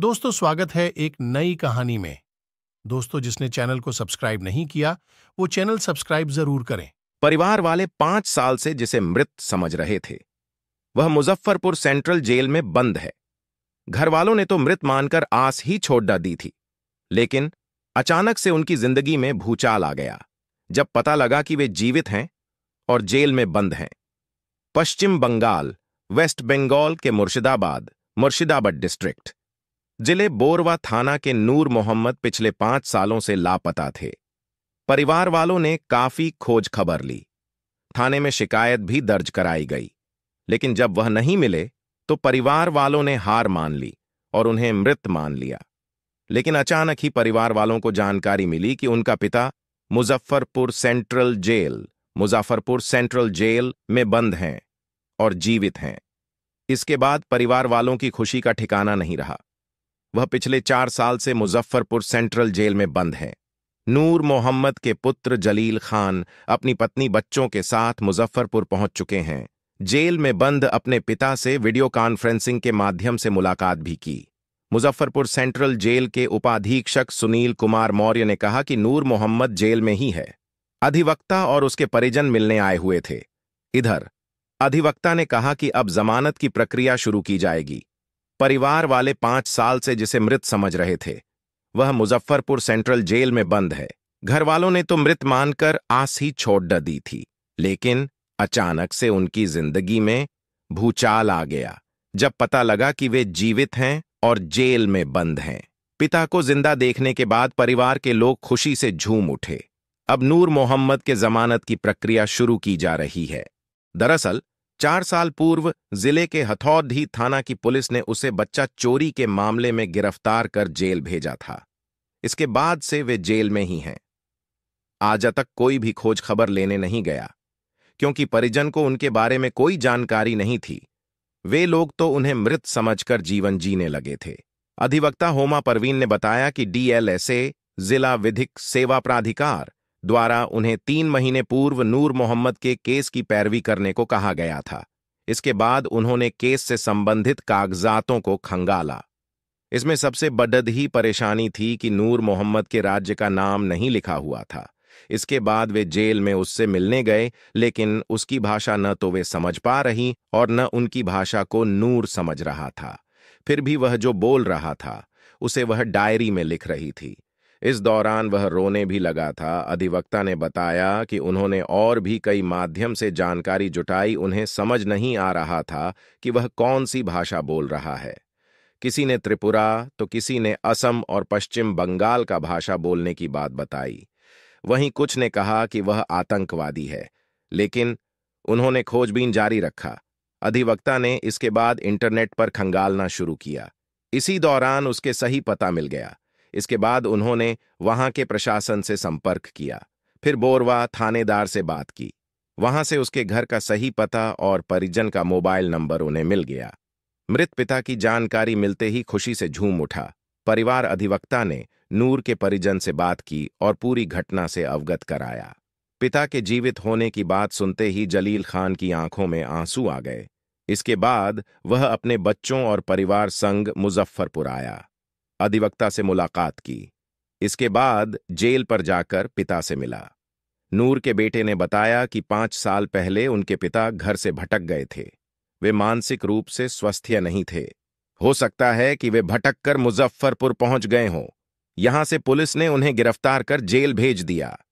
दोस्तों स्वागत है एक नई कहानी में दोस्तों जिसने चैनल को सब्सक्राइब नहीं किया वो चैनल सब्सक्राइब जरूर करें परिवार वाले पांच साल से जिसे मृत समझ रहे थे वह मुजफ्फरपुर सेंट्रल जेल में बंद है घर वालों ने तो मृत मानकर आस ही छोड़ दी थी लेकिन अचानक से उनकी जिंदगी में भूचाल आ गया जब पता लगा कि वे जीवित हैं और जेल में बंद हैं पश्चिम बंगाल वेस्ट बंगाल के मुर्शिदाबाद मुर्शिदाबाद डिस्ट्रिक्ट जिले बोरवा थाना के नूर मोहम्मद पिछले पांच सालों से लापता थे परिवार वालों ने काफी खोज खबर ली थाने में शिकायत भी दर्ज कराई गई लेकिन जब वह नहीं मिले तो परिवार वालों ने हार मान ली और उन्हें मृत मान लिया लेकिन अचानक ही परिवार वालों को जानकारी मिली कि उनका पिता Muzaffarpur central jail Muzaffarpur central jail में बंद हैं और जीवित हैं इसके बाद परिवार वालों की खुशी का ठिकाना नहीं रहा वह पिछले चार साल से मुजफ्फरपुर सेंट्रल जेल में बंद है नूर मोहम्मद के पुत्र जलील खान अपनी पत्नी बच्चों के साथ मुजफ्फरपुर पहुंच चुके हैं जेल में बंद अपने पिता से वीडियो कॉन्फ्रेंसिंग के माध्यम से मुलाकात भी की मुजफ्फरपुर सेंट्रल जेल के उपाधीक्षक सुनील कुमार मौर्य ने कहा कि नूर मोहम्मद जेल में ही है अधिवक्ता और उसके परिजन मिलने आए हुए थे इधर अधिवक्ता ने कहा कि अब जमानत की प्रक्रिया शुरू की जाएगी परिवार वाले पांच साल से जिसे मृत समझ रहे थे वह मुजफ्फरपुर सेंट्रल जेल में बंद है घर वालों ने तो मृत मानकर आस ही छोड़ दी थी लेकिन अचानक से उनकी जिंदगी में भूचाल आ गया जब पता लगा कि वे जीवित हैं और जेल में बंद हैं पिता को जिंदा देखने के बाद परिवार के लोग खुशी से झूम उठे अब नूर मोहम्मद के जमानत की प्रक्रिया शुरू की जा रही है दरअसल चार साल पूर्व जिले के हथौदी थाना की पुलिस ने उसे बच्चा चोरी के मामले में गिरफ्तार कर जेल भेजा था इसके बाद से वे जेल में ही हैं आज तक कोई भी खोज खबर लेने नहीं गया क्योंकि परिजन को उनके बारे में कोई जानकारी नहीं थी वे लोग तो उन्हें मृत समझकर जीवन जीने लगे थे अधिवक्ता होमा परवीन ने बताया कि डीएलएसए जिला विधिक सेवा प्राधिकार द्वारा उन्हें तीन महीने पूर्व नूर मोहम्मद के केस की पैरवी करने को कहा गया था इसके बाद उन्होंने केस से संबंधित कागजातों को खंगाला इसमें सबसे बडद ही परेशानी थी कि नूर मोहम्मद के राज्य का नाम नहीं लिखा हुआ था इसके बाद वे जेल में उससे मिलने गए लेकिन उसकी भाषा न तो वे समझ पा रही और न उनकी भाषा को नूर समझ रहा था फिर भी वह जो बोल रहा था उसे वह डायरी में लिख रही थी इस दौरान वह रोने भी लगा था अधिवक्ता ने बताया कि उन्होंने और भी कई माध्यम से जानकारी जुटाई उन्हें समझ नहीं आ रहा था कि वह कौन सी भाषा बोल रहा है किसी ने त्रिपुरा तो किसी ने असम और पश्चिम बंगाल का भाषा बोलने की बात बताई वहीं कुछ ने कहा कि वह आतंकवादी है लेकिन उन्होंने खोजबीन जारी रखा अधिवक्ता ने इसके बाद इंटरनेट पर खंगालना शुरू किया इसी दौरान उसके सही पता मिल गया इसके बाद उन्होंने वहां के प्रशासन से संपर्क किया फिर बोरवा थानेदार से बात की वहां से उसके घर का सही पता और परिजन का मोबाइल नंबर उन्हें मिल गया मृत पिता की जानकारी मिलते ही खुशी से झूम उठा परिवार अधिवक्ता ने नूर के परिजन से बात की और पूरी घटना से अवगत कराया पिता के जीवित होने की बात सुनते ही जलील खान की आंखों में आंसू आ गए इसके बाद वह अपने बच्चों और परिवार संग मुजफ्फरपुर आया अधिवक्ता से मुलाकात की इसके बाद जेल पर जाकर पिता से मिला नूर के बेटे ने बताया कि पांच साल पहले उनके पिता घर से भटक गए थे वे मानसिक रूप से स्वस्थ्य नहीं थे हो सकता है कि वे भटक कर मुजफ्फरपुर पहुंच गए हों यहां से पुलिस ने उन्हें गिरफ्तार कर जेल भेज दिया